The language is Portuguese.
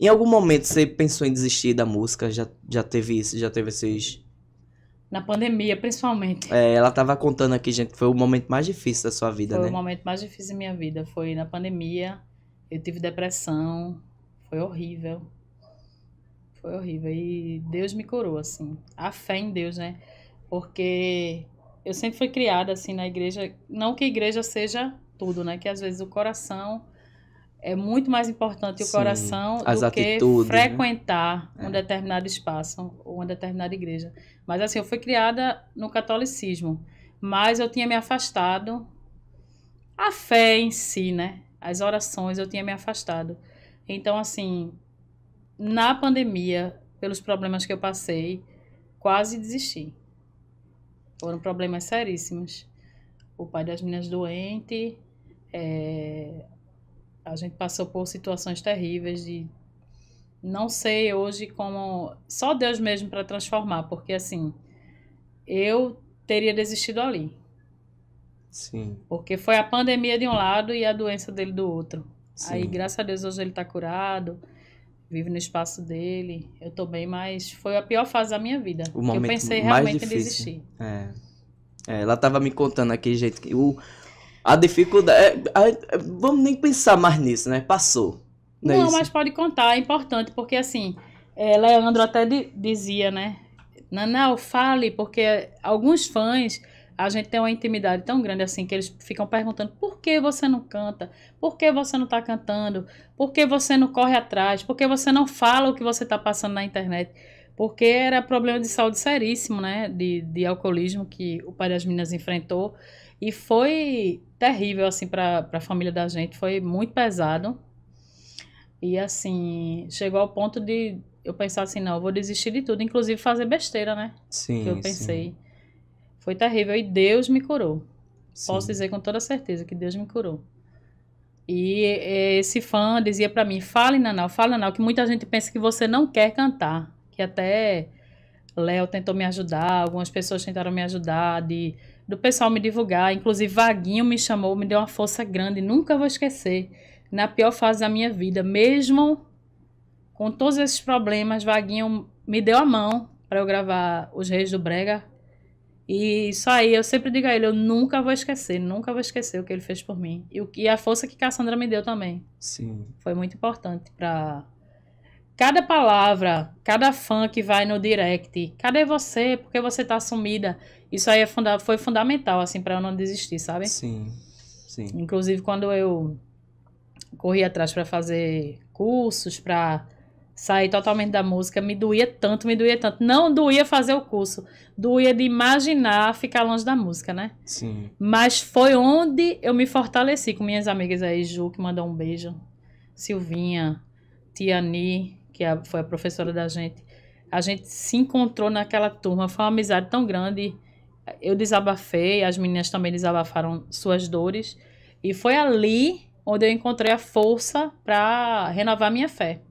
Em algum momento você pensou em desistir da música? Já, já teve isso? Já teve esses. Na pandemia, principalmente. É, ela tava contando aqui, gente, que foi o momento mais difícil da sua vida, foi né? Foi o momento mais difícil da minha vida. Foi na pandemia. Eu tive depressão. Foi horrível. Foi horrível. E Deus me curou, assim. A fé em Deus, né? Porque eu sempre fui criada, assim, na igreja. Não que a igreja seja tudo, né? Que às vezes o coração é muito mais importante o Sim, coração do que né? frequentar né? um é. determinado espaço ou uma determinada igreja. Mas assim, eu fui criada no catolicismo, mas eu tinha me afastado a fé em si, né? As orações eu tinha me afastado. Então assim, na pandemia, pelos problemas que eu passei, quase desisti. Foram problemas seríssimos. O pai das meninas doente, é, a gente passou por situações terríveis de não sei hoje como só Deus mesmo para transformar, porque assim, eu teria desistido ali. Sim. Porque foi a pandemia de um lado e a doença dele do outro. Sim. Aí, graças a Deus, hoje ele está curado, vive no espaço dele, eu estou bem, mas foi a pior fase da minha vida. O momento eu pensei realmente mais difícil. em desistir. É. É, ela estava me contando aqui, gente, o, a dificuldade. É, é, vamos nem pensar mais nisso, né? Passou. Não, é Não é mas pode contar, é importante, porque assim, Leandro até de, dizia, né? Nanel, fale, porque alguns fãs a gente tem uma intimidade tão grande assim que eles ficam perguntando por que você não canta, por que você não está cantando, por que você não corre atrás, por que você não fala o que você está passando na internet porque era problema de saúde seríssimo, né? De, de alcoolismo que o pai das meninas enfrentou. E foi terrível, assim, para a família da gente. Foi muito pesado. E, assim, chegou ao ponto de eu pensar assim: não, eu vou desistir de tudo, inclusive fazer besteira, né? Sim. Que eu pensei. Sim. Foi terrível. E Deus me curou. Sim. Posso dizer com toda certeza que Deus me curou. E esse fã dizia para mim: fale, Nanau, fale, Nanau, que muita gente pensa que você não quer cantar que até Léo tentou me ajudar, algumas pessoas tentaram me ajudar, de, do pessoal me divulgar. Inclusive, Vaguinho me chamou, me deu uma força grande, nunca vou esquecer. Na pior fase da minha vida, mesmo com todos esses problemas, Vaguinho me deu a mão para eu gravar Os Reis do Brega. E isso aí, eu sempre digo a ele, eu nunca vou esquecer, nunca vou esquecer o que ele fez por mim. E, e a força que Cassandra me deu também. Sim. Foi muito importante para Cada palavra, cada fã que vai no direct, cadê você? Porque você tá sumida? Isso aí é funda foi fundamental, assim, para eu não desistir, sabe? Sim, sim. Inclusive, quando eu corri atrás para fazer cursos, para sair totalmente da música, me doía tanto, me doía tanto. Não doía fazer o curso, doía de imaginar ficar longe da música, né? Sim. Mas foi onde eu me fortaleci com minhas amigas aí, Ju, que mandou um beijo, Silvinha, Tiani, que a, foi a professora da gente, a gente se encontrou naquela turma. Foi uma amizade tão grande. Eu desabafei, as meninas também desabafaram suas dores. E foi ali onde eu encontrei a força para renovar minha fé.